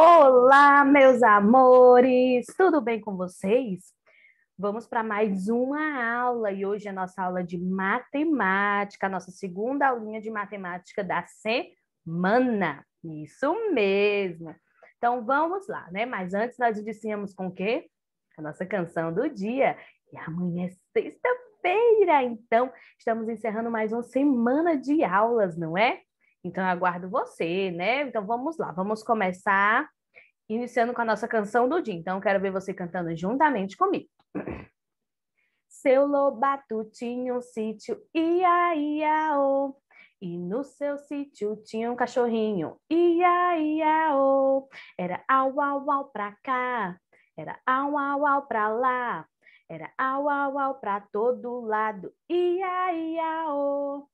Olá, meus amores! Tudo bem com vocês? Vamos para mais uma aula e hoje é a nossa aula de matemática, a nossa segunda aulinha de matemática da semana. Isso mesmo! Então vamos lá, né? Mas antes nós iniciamos com o quê? A nossa canção do dia. E amanhã é sexta-feira, então estamos encerrando mais uma semana de aulas, não é? Então, eu aguardo você, né? Então, vamos lá, vamos começar iniciando com a nossa canção do dia. Então, quero ver você cantando juntamente comigo. Seu lobato tinha um sítio, ia, ia, oh. E no seu sítio tinha um cachorrinho, ia, ia, oh. Era au, au, au pra cá, era au, au, au pra lá. Era au, au, au pra todo lado, ia, ia, oh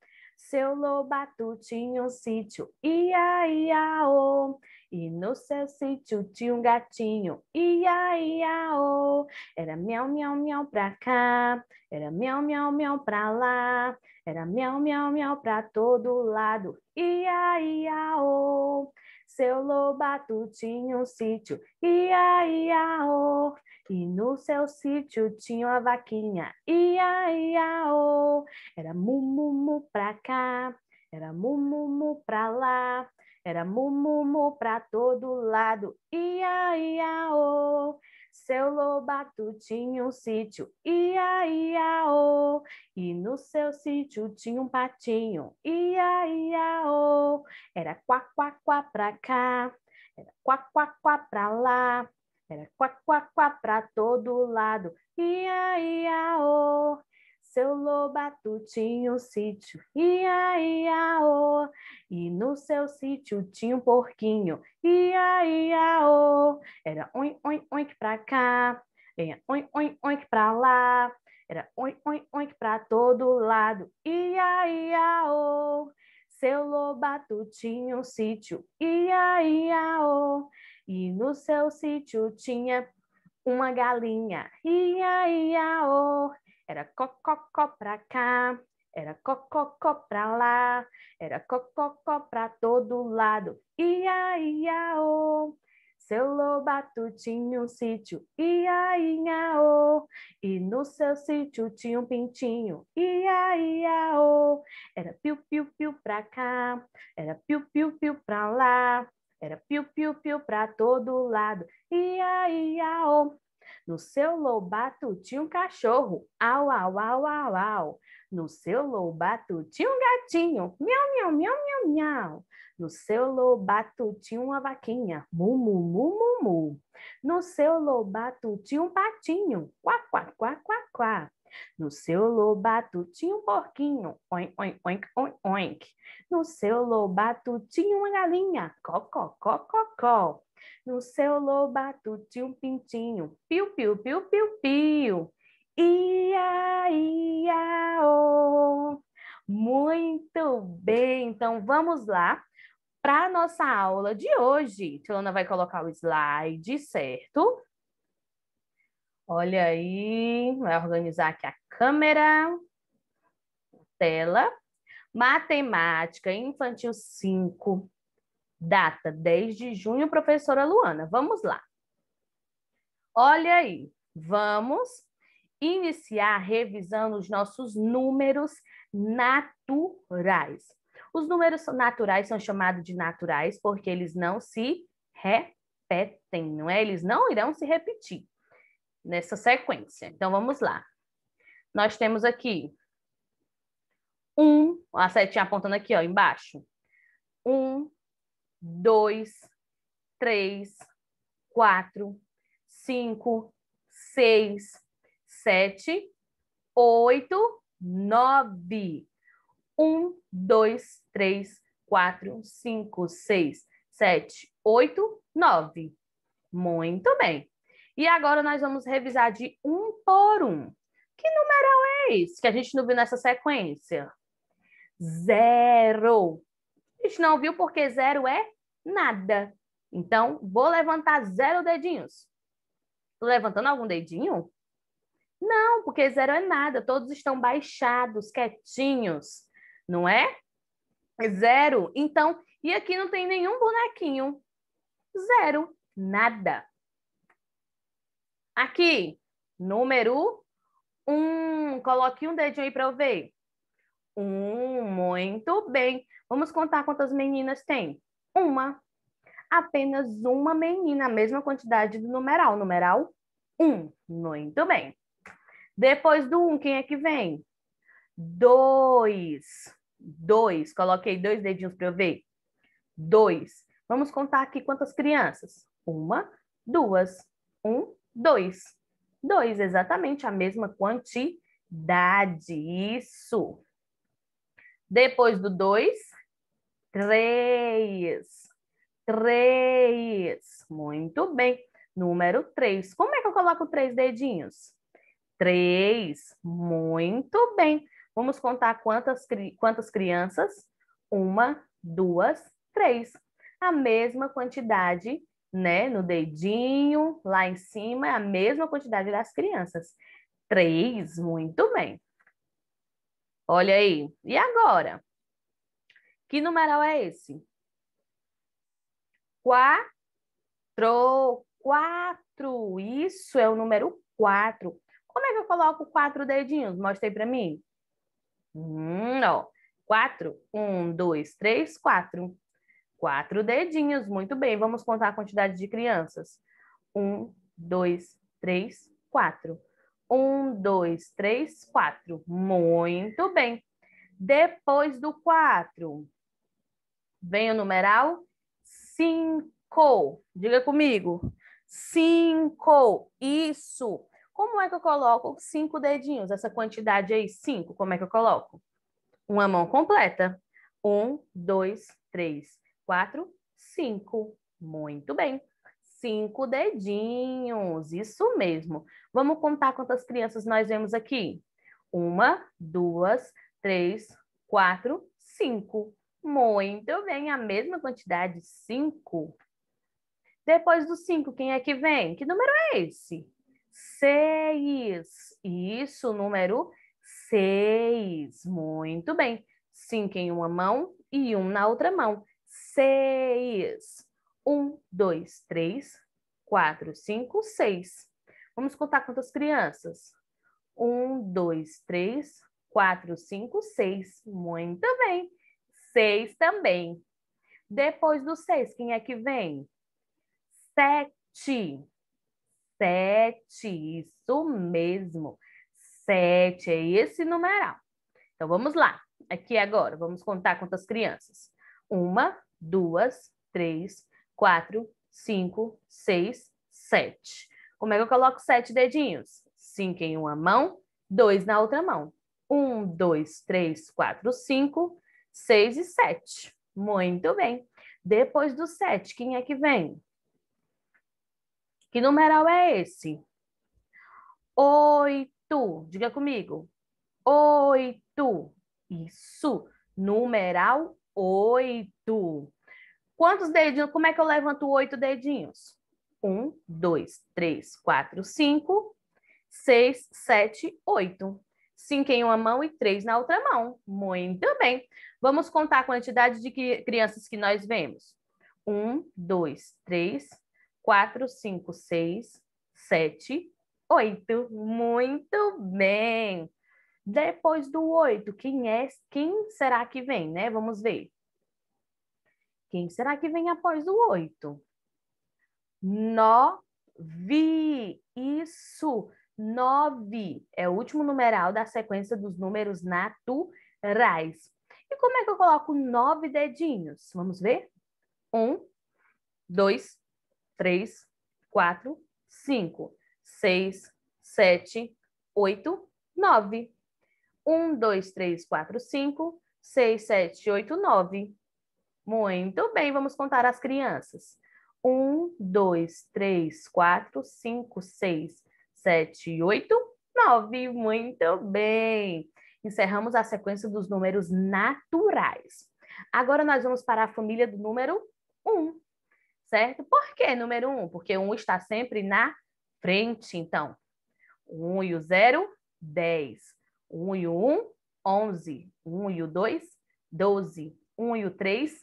seu lobato tinha um sítio, ia, ia, o. Oh. E no seu sítio tinha um gatinho, ia, ia, o. Oh. Era miau, miau, miau pra cá, era miau, miau, miau pra lá, era miau, miau, miau pra todo lado, ia, ia, o. Oh. Seu lobato tinha um sítio, ia, ia, o. E no seu sítio tinha uma vaquinha. Ia, ia, o. Era mu, mu, pra cá, era mu, mu, pra lá, era mu, mu, pra todo lado. Ia, ia, o. Seu lobato tinha um sítio, ia, ia, o. E no seu sítio tinha um patinho, ia, ia, o. Era quá, quá, quá pra cá, era quá, quá, quá pra lá, era quá, quá, quá pra todo lado. Ia, ia, o. Oh. Seu lobato tinha um sítio. Ia, ia, o. Oh. E no seu sítio tinha um porquinho. Ia, ia, o. Oh. Era oi, oi, oi pra cá. Era oi, oi, oi pra lá. Era oi, oi, oi pra todo lado. Ia, ia, o. Seu lobato tinha um sítio. Ia, ia, o. E no seu sítio tinha uma galinha. Ia, ia, oh. Era cococó pra cá, era cococó pra lá, era cococó pra todo lado. Ia, ia, oh. Seu lobato tinha um sítio, ia, ia, oh. E no seu sítio tinha um pintinho, ia, ia, oh. Era piu, piu, piu pra cá, era piu, piu, piu pra lá, era piu-piu-piu pra todo lado. Ia, ia, oh. No seu lobato tinha um cachorro. Au, au, au, au, au. No seu lobato tinha um gatinho. Miau, miau, miau, miau, miau. No seu lobato tinha uma vaquinha. Mu, mu, mu, mu, mu. No seu lobato tinha um patinho. Quá, quá, quá, quá, quá. No seu lobato tinha um porquinho, oink, oink, oink, oink, oink. No seu lobato tinha uma galinha, cocó, cocó, cocó. No seu lobato tinha um pintinho, piu, piu, piu, piu, piu. Ia, ia, oh. Muito bem, então vamos lá para a nossa aula de hoje. Tilana vai colocar o slide, certo? Olha aí, vai organizar aqui a câmera, tela, matemática infantil 5, data 10 de junho, professora Luana. Vamos lá. Olha aí, vamos iniciar revisando os nossos números naturais. Os números naturais são chamados de naturais porque eles não se repetem, não é? Eles não irão se repetir nessa sequência. Então, vamos lá. Nós temos aqui um, a setinha apontando aqui, ó, embaixo. Um, dois, três, quatro, cinco, seis, sete, oito, nove. Um, dois, três, quatro, cinco, seis, sete, oito, nove. Muito bem. E agora nós vamos revisar de um por um. Que número é esse que a gente não viu nessa sequência? Zero. A gente não viu porque zero é nada. Então, vou levantar zero dedinhos. Tô levantando algum dedinho? Não, porque zero é nada. Todos estão baixados, quietinhos, não é? Zero. Então, e aqui não tem nenhum bonequinho. Zero. Nada. Aqui, número um. Coloque um dedinho aí para eu ver. Um, muito bem. Vamos contar quantas meninas tem. Uma. Apenas uma menina, a mesma quantidade do numeral. Numeral um. Muito bem. Depois do um, quem é que vem? Dois. Dois. Coloquei dois dedinhos para eu ver. Dois. Vamos contar aqui quantas crianças. Uma, duas. Um, 2. 2, exatamente a mesma quantidade. Isso. Depois do 2, 3. 3. Muito bem. Número 3. Como é que eu coloco três dedinhos? 3. Muito bem. Vamos contar quantas, quantas crianças? Uma, duas, três. A mesma quantidade né, no dedinho, lá em cima, é a mesma quantidade das crianças. Três, muito bem. Olha aí. E agora? Que numeral é esse? Quatro. Quatro. Isso é o número quatro. Como é que eu coloco quatro dedinhos? Mostra aí para mim. Hum, ó. Quatro. Um, dois, três, quatro. Quatro dedinhos, muito bem. Vamos contar a quantidade de crianças. Um, dois, três, quatro. Um, dois, três, quatro. Muito bem. Depois do quatro, vem o numeral cinco. Diga comigo. Cinco. Isso. Como é que eu coloco cinco dedinhos? Essa quantidade aí, cinco, como é que eu coloco? Uma mão completa. Um, dois, três, quatro, cinco. Muito bem. Cinco dedinhos, isso mesmo. Vamos contar quantas crianças nós vemos aqui? Uma, duas, três, quatro, cinco. Muito bem, a mesma quantidade, cinco. Depois do cinco, quem é que vem? Que número é esse? Seis. Isso, número seis. Muito bem. Cinco em uma mão e um na outra mão seis. Um, dois, três, quatro, cinco, seis. Vamos contar quantas crianças? Um, dois, três, quatro, cinco, seis. Muito bem. Seis também. Depois do seis, quem é que vem? Sete. Sete, isso mesmo. Sete é esse numeral. Então vamos lá. Aqui agora, vamos contar quantas crianças. Uma, duas, três, quatro, cinco, seis, sete. Como é que eu coloco sete dedinhos? Cinco em uma mão, dois na outra mão. Um, dois, três, quatro, cinco, seis e sete. Muito bem. Depois do sete, quem é que vem? Que numeral é esse? Oito. Diga comigo. Oito. Isso. Numeral oito. Quantos dedinhos? Como é que eu levanto oito dedinhos? Um, dois, três, quatro, cinco, seis, sete, oito. Cinco em uma mão e três na outra mão. Muito bem. Vamos contar a quantidade de crianças que nós vemos. Um, dois, três, quatro, cinco, seis, sete, oito. Muito bem. Depois do oito, quem é? Quem será que vem, né? Vamos ver quem será que vem após o oito? Nove. Isso. Nove é o último numeral da sequência dos números naturais. E como é que eu coloco nove dedinhos? Vamos ver? Um, dois, três, quatro, cinco, seis, sete, oito, nove. Um, dois, três, quatro, cinco, seis, sete, oito, nove. Muito bem, vamos contar as crianças. Um, dois, três, quatro, cinco, seis, sete, oito, nove. Muito bem. Encerramos a sequência dos números naturais. Agora nós vamos para a família do número um, certo? Por que número um? Porque um está sempre na frente, então. Um e o zero, dez. Um e o um, onze. Um e o dois, doze. Um e o três,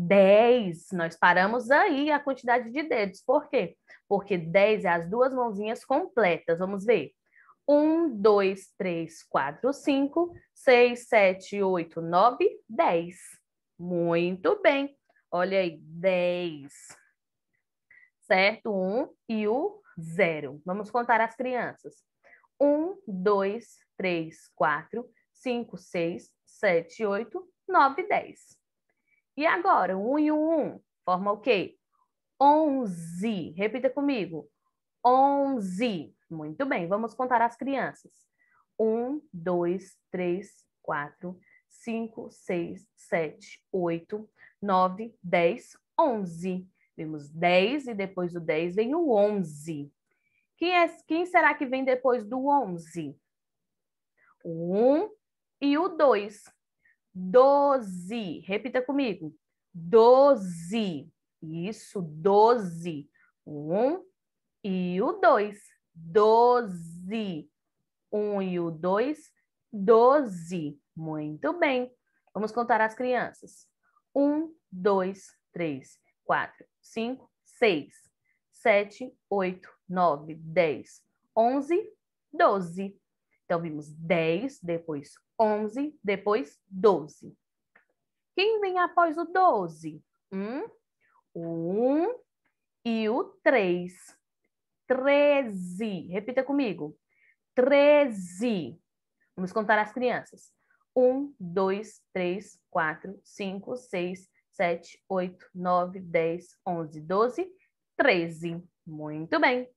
10, nós paramos aí a quantidade de dedos. Por quê? Porque 10 é as duas mãozinhas completas. Vamos ver. 1, 2, 3, 4, 5, 6, 7, 8, 9, 10. Muito bem. Olha aí, 10. Certo? 1 e o 0. Vamos contar as crianças. 1, 2, 3, 4, 5, 6, 7, 8, 9, 10. E agora, um e um, um forma o quê? Onze. Repita comigo. Onze. Muito bem, vamos contar as crianças. Um, dois, três, quatro, cinco, seis, sete, oito, nove, dez, onze. Vimos dez e depois do dez vem o onze. Quem, é, quem será que vem depois do onze? O um e o dois doze. Repita comigo. Doze. Isso, doze. um e o dois. Doze. Um e o dois, doze. Muito bem. Vamos contar as crianças. Um, dois, três, quatro, cinco, seis, sete, oito, nove, dez, onze, doze. Então, vimos dez, depois 11, depois 12. Quem vem após o 12? Um, o 1 e o 3. 13. Repita comigo. 13. Vamos contar as crianças. 1, 2, 3, 4, 5, 6, 7, 8, 9, 10, 11, 12, 13. Muito bem.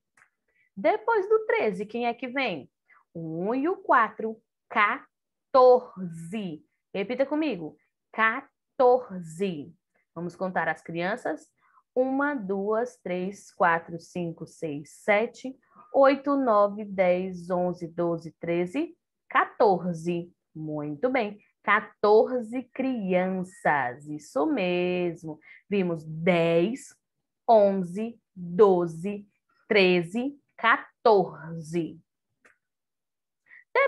Depois do 13, quem é que vem? O 1 e o 4. 14. 14. Repita comigo. 14. Vamos contar as crianças. Uma, duas, três, quatro, cinco, seis, sete, oito, nove, dez, onze, doze, treze, 14. Muito bem. 14 crianças. Isso mesmo. Vimos 10, 11, 12, 13, 14.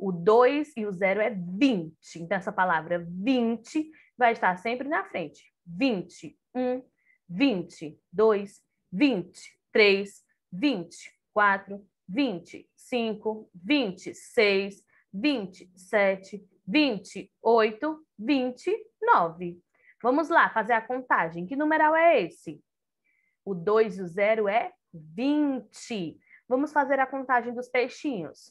O 2 e o 0 é 20. Então, essa palavra 20 vai estar sempre na frente. 20, 1, 20, 2, 20, 3, 20, 4, 25, 26, 27, 28, 29. Vamos lá fazer a contagem. Que numeral é esse? O 2 e o 0 é 20. Vamos fazer a contagem dos peixinhos.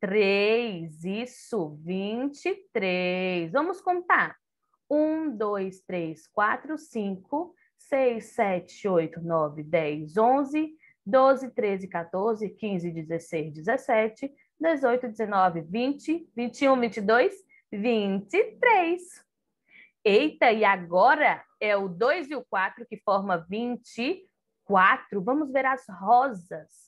três, isso, 23. Vamos contar. um dois três quatro cinco seis sete oito nove dez onze doze treze 14, quinze dezesseis dezessete dezoito dezenove vinte vinte e um vinte e dois vinte e três Eita, e agora é o dois e o quatro que forma vinte e quatro Vamos ver as rosas.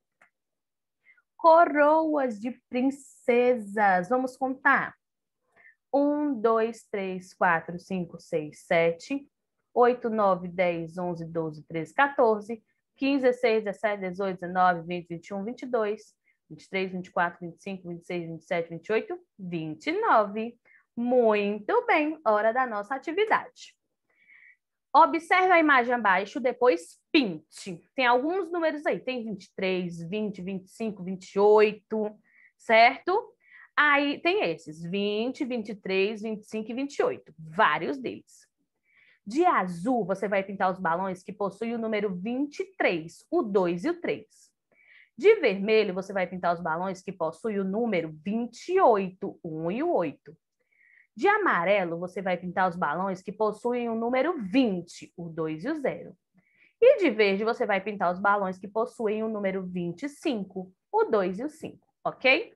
coroas de princesas. Vamos contar. Um, dois, três, quatro, cinco, seis, sete, oito, nove, dez, onze, doze, treze, 14, 15, 16, 17, 18, 19, 20, 21, 22, 23, 24, 25, 26, 27, 28, 29. Muito bem, hora da nossa atividade. Observe a imagem abaixo, depois pinte. Tem alguns números aí, tem 23, 20, 25, 28, certo? Aí tem esses, 20, 23, 25 e 28, vários deles. De azul, você vai pintar os balões que possuem o número 23, o 2 e o 3. De vermelho, você vai pintar os balões que possuem o número 28, 1 e o 8. De amarelo, você vai pintar os balões que possuem o número 20, o 2 e o 0. E de verde, você vai pintar os balões que possuem o número 25, o 2 e o 5, ok?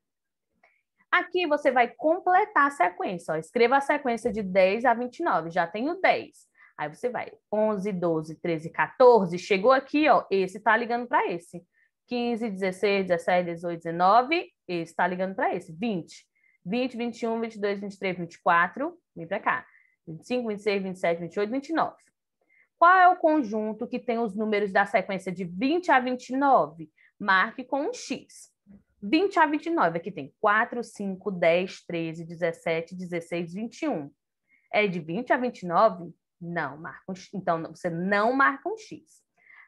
Aqui você vai completar a sequência. Ó. Escreva a sequência de 10 a 29, já tenho 10. Aí você vai 11, 12, 13, 14, chegou aqui, ó, esse tá ligando para esse. 15, 16, 17, 18, 19, esse tá ligando para esse. 20. 20, 21, 22, 23, 24, vem para cá. 25, 26, 27, 28, 29. Qual é o conjunto que tem os números da sequência de 20 a 29? Marque com um X. 20 a 29, aqui tem 4, 5, 10, 13, 17, 16, 21. É de 20 a 29? Não, marca um X. Então, você não marca um X.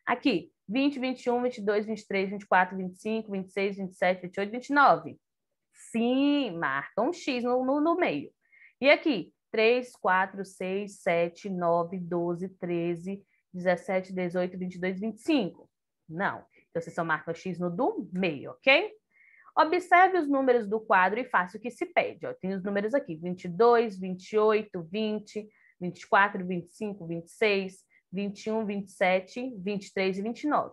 Aqui, 20, 21, 22, 23, 24, 25, 26, 27, 28, 29. Sim, marca um X no, no, no meio. E aqui, 3, 4, 6, 7, 9, 12, 13, 17, 18, 22, 25. Não. Então, você só marca o X no do meio, ok? Observe os números do quadro e faça o que se pede. Ó. Tem os números aqui, 22, 28, 20, 24, 25, 26, 21, 27, 23 e 29.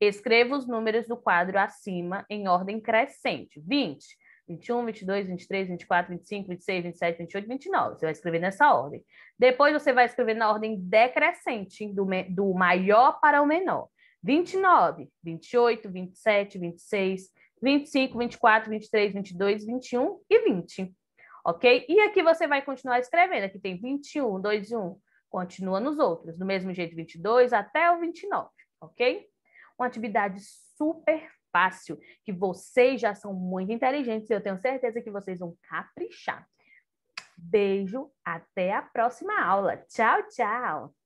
Escreva os números do quadro acima em ordem crescente. 20. 20, 21, 22, 23, 24, 25, 26, 27, 28, 29. Você vai escrever nessa ordem. Depois você vai escrever na ordem decrescente, do, do maior para o menor. 29, 28, 27, 26, 25, 24, 23, 22, 21 e 20. Ok? E aqui você vai continuar escrevendo. Aqui tem 21, 2 e 1. Continua nos outros. Do mesmo jeito, 22 até o 29. Ok? Uma atividade super fácil, que vocês já são muito inteligentes. e Eu tenho certeza que vocês vão caprichar. Beijo, até a próxima aula. Tchau, tchau!